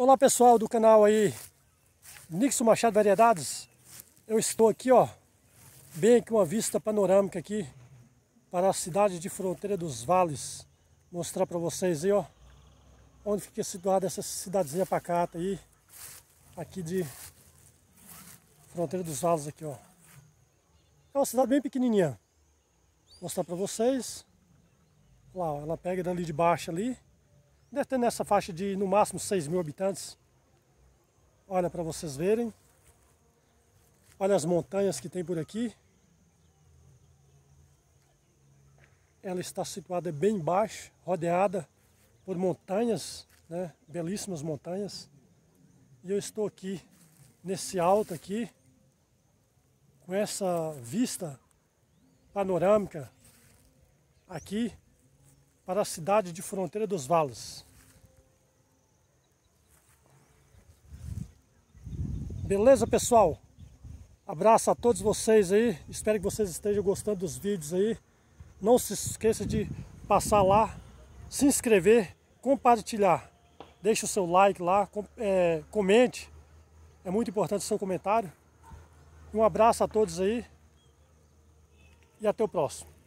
Olá pessoal do canal aí Nixon Machado Variedades Eu estou aqui ó Bem com uma vista panorâmica aqui Para a cidade de Fronteira dos Vales Mostrar para vocês aí ó Onde fica situada essa cidadezinha pacata aí Aqui de Fronteira dos Vales aqui ó É uma cidade bem pequenininha Vou mostrar para vocês Lá ó, ela pega dali de baixo ali Deve ter nessa faixa de no máximo 6 mil habitantes. Olha para vocês verem. Olha as montanhas que tem por aqui. Ela está situada bem baixa, rodeada por montanhas, né? belíssimas montanhas. E eu estou aqui, nesse alto aqui, com essa vista panorâmica aqui para a cidade de Fronteira dos Vales. Beleza, pessoal? Abraço a todos vocês aí. Espero que vocês estejam gostando dos vídeos aí. Não se esqueça de passar lá, se inscrever, compartilhar. Deixe o seu like lá, com, é, comente. É muito importante o seu comentário. Um abraço a todos aí. E até o próximo.